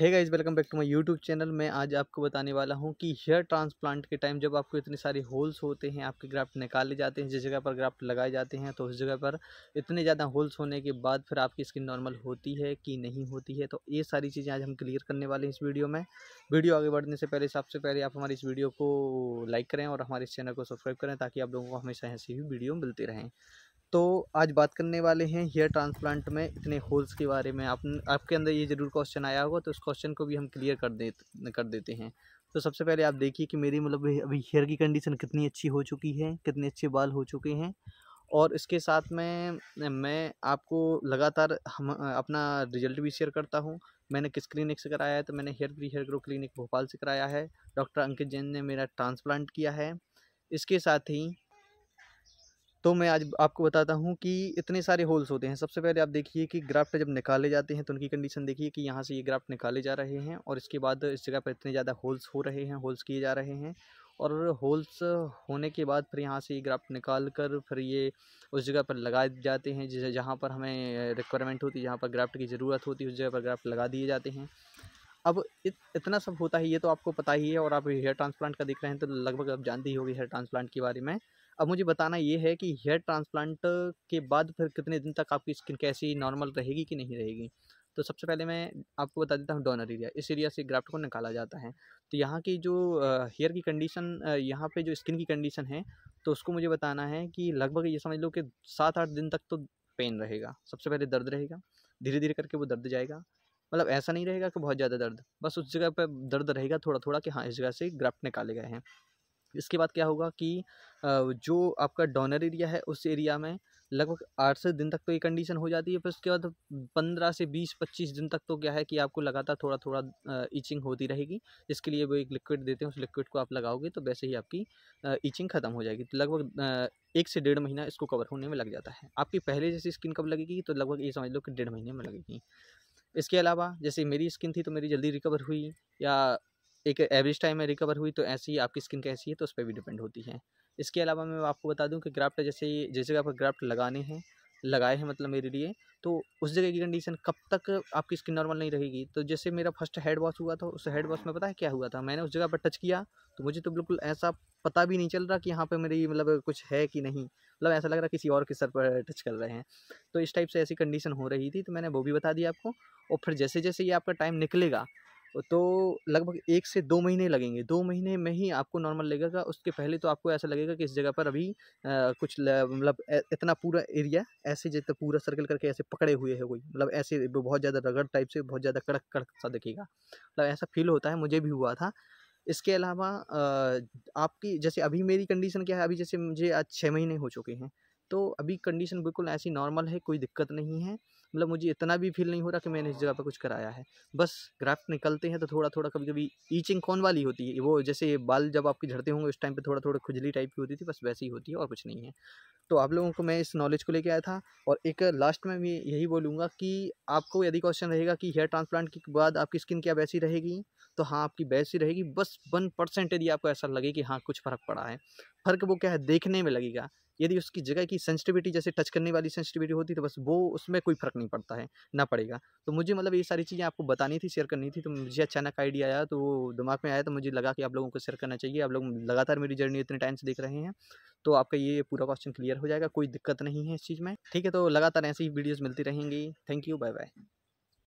है guys welcome back to my YouTube channel मैं आज आपको बताने वाला हूं कि हेयर ट्रांसप्लांट के टाइम जब आपको इतने सारे होल्स होते हैं आपके ग्राफ्ट निकाले जाते हैं जिस जगह पर ग्राफ्ट लगाए जाते हैं तो उस जगह पर इतने ज़्यादा होल्स होने के बाद फिर आपकी स्किन नॉर्मल होती है कि नहीं होती है तो ये सारी चीज़ें आज हम क्लियर करने वाले हैं इस वीडियो में वीडियो आगे बढ़ने से पहले सबसे पहले आप हमारी इस वीडियो को लाइक करें और हमारे इस चैनल को सब्सक्राइब करें ताकि आप लोगों को हमेशा ऐसी ही वीडियो मिलती रहें तो आज बात करने वाले हैं हेयर ट्रांसप्लांट में इतने होल्स के बारे में आप आपके अंदर ये ज़रूर क्वेश्चन आया होगा तो उस क्वेश्चन को भी हम क्लियर कर दे कर देते हैं तो सबसे पहले आप देखिए कि मेरी मतलब अभी हेयर की कंडीशन कितनी अच्छी हो चुकी है कितने अच्छे बाल हो चुके हैं और इसके साथ में मैं आपको लगातार हम अपना रिजल्ट भी शेयर करता हूँ मैंने किस क्लिनिक से कराया है तो मैंने hair free hair grow clinic Bhopal से कराया है डॉक्टर अंकित जैन ने मेरा ट्रांसप्लांट किया है इसके साथ ही तो मैं आज आपको बताता हूँ कि इतने सारे होल्स होते हैं सबसे पहले आप देखिए कि ग्राफ्ट जब निकाले जाते हैं तो उनकी कंडीशन देखिए कि यहाँ से ये ग्राफ्ट निकाले जा रहे हैं और इसके बाद इस जगह पर इतने ज़्यादा होल्स हो रहे हैं होल्स किए जा रहे हैं और होल्स होने के बाद फिर यहाँ से ये ग्राफ्ट निकाल कर फिर ये उस जगह पर लगाए जाते हैं जिस जहाँ पर हमें रिक्वायरमेंट होती है जहाँ पर ग्राफ्ट की ज़रूरत होती है उस जगह पर ग्राफ्ट लगा दिए जाते हैं अब इत, इतना सब होता है ये तो आपको पता ही है और आप हेयर ट्रांसप्लांट का देख रहे हैं तो लगभग आप जानते ही होगी हेयर ट्रांसप्लांट के बारे में अब मुझे बताना ये है कि हेयर ट्रांसप्लांट के बाद फिर कितने दिन तक आपकी स्किन कैसी नॉर्मल रहेगी कि नहीं रहेगी तो सबसे पहले मैं आपको बता देता हूँ डोनर एरिया इस एरिया से ग्राफ्ट को निकाला जाता है तो यहाँ की जो हेयर की कंडीशन यहाँ पे जो स्किन की कंडीशन है तो उसको मुझे बताना है कि लगभग ये समझ लो कि सात आठ दिन तक तो पेन रहेगा सबसे पहले दर्द रहेगा धीरे धीरे करके वो दर्द जाएगा मतलब ऐसा नहीं रहेगा कि बहुत ज़्यादा दर्द बस उस जगह पर दर्द रहेगा थोड़ा थोड़ा कि हाँ इस जगह से ग्राफ्ट निकाले गए हैं इसके बाद क्या होगा कि जो आपका डोनर एरिया है उस एरिया में लगभग आठ से दिन तक तो ये कंडीशन हो जाती है फिर उसके बाद पंद्रह से बीस पच्चीस दिन तक तो क्या है कि आपको लगातार थोड़ा थोड़ा ईचिंग होती रहेगी इसके लिए वो एक लिक्विड देते हैं उस लिक्विड को आप लगाओगे तो वैसे ही आपकी ईचिंग ख़त्म हो जाएगी तो लगभग एक से डेढ़ महीना इसको कवर होने में लग जाता है आपकी पहले जैसी स्किन कब लगेगी तो लगभग ये समझ लो कि डेढ़ महीने में लगेगी इसके अलावा जैसे मेरी स्किन थी तो मेरी जल्दी रिकवर हुई या एक एवरेज टाइम में रिकवर हुई तो ऐसी ही आपकी स्किन कैसी है तो उस पर भी डिपेंड होती है इसके अलावा मैं आपको बता दूं कि ग्राफ्ट जैसे जैसे आपको ग्राफ्ट लगाने हैं लगाए हैं मतलब मेरे लिए तो उस जगह की कंडीशन कब तक आपकी स्किन नॉर्मल नहीं रहेगी तो जैसे मेरा फर्स्ट हेड वॉश हुआ था उस हेड वॉश में पता है क्या हुआ था मैंने उस जगह पर टच किया तो मुझे तो बिल्कुल ऐसा पता भी नहीं चल रहा कि यहाँ पर मेरी मतलब कुछ है कि नहीं मतलब ऐसा लग रहा किसी और के सर पर टच कर रहे हैं तो इस टाइप से ऐसी कंडीशन हो रही थी तो मैंने वो भी बता दिया आपको और फिर जैसे जैसे ये आपका टाइम निकलेगा तो लगभग एक से दो महीने लगेंगे दो महीने में ही आपको नॉर्मल लगेगा उसके पहले तो आपको ऐसा लगेगा कि इस जगह पर अभी आ, कुछ मतलब इतना पूरा एरिया ऐसे जैसे पूरा सर्कल करके ऐसे पकड़े हुए है कोई मतलब ऐसे बहुत ज़्यादा रगड़ टाइप से बहुत ज़्यादा कड़क कड़क सा दिखेगा मतलब ऐसा फील होता है मुझे भी हुआ था इसके अलावा आपकी जैसे अभी मेरी कंडीशन क्या है अभी जैसे मुझे आज छः महीने हो चुके हैं तो अभी कंडीशन बिल्कुल ऐसी नॉर्मल है कोई दिक्कत नहीं है मतलब मुझे इतना भी फील नहीं हो रहा कि मैंने इस जगह पर कुछ कराया है बस ग्राफ्ट निकलते हैं तो थोड़ा थोड़ा कभी कभी ईचिंग कौन वाली होती है वो जैसे बाल जब आपके झड़ते होंगे उस टाइम पर थोड़ा थोड़ा खुजली टाइप की होती थी बस वैसी ही होती है और कुछ नहीं है तो आप लोगों को मैं इस नॉलेज को लेकर आया था और एक लास्ट में भी यही बोलूँगा कि आपको यदि क्वेश्चन रहेगा कि हेयर ट्रांसप्लांट के बाद आपकी स्किन क्या वैसी रहेगी तो हाँ आपकी वैसी रहेगी बस वन परसेंट यदि आपको ऐसा लगे कि हाँ कुछ फ़र्क पड़ा है फ़र्क वो क्या है देखने में लगेगा यदि उसकी जगह की सेंसिटिविटी जैसे टच करने वाली सेंसिटिविटी होती तो बस वो उसमें कोई फ़र्क नहीं पड़ता है ना पड़ेगा तो मुझे मतलब ये सारी चीज़ें आपको बतानी थी शेयर करनी थी तो मुझे अचानक आइडिया आया तो वो दिमाग में आया तो मुझे लगा कि आप लोगों को शेयर करना चाहिए आप लोग लगातार मेरी जर्नी इतने टाइम से देख रहे हैं तो आपका ये पूरा क्वेश्चन क्लियर हो जाएगा कोई दिक्कत नहीं है इस चीज़ में ठीक है तो लगातार ऐसी ही वीडियोज़ मिलती रहेंगी थैंक यू बाय बाय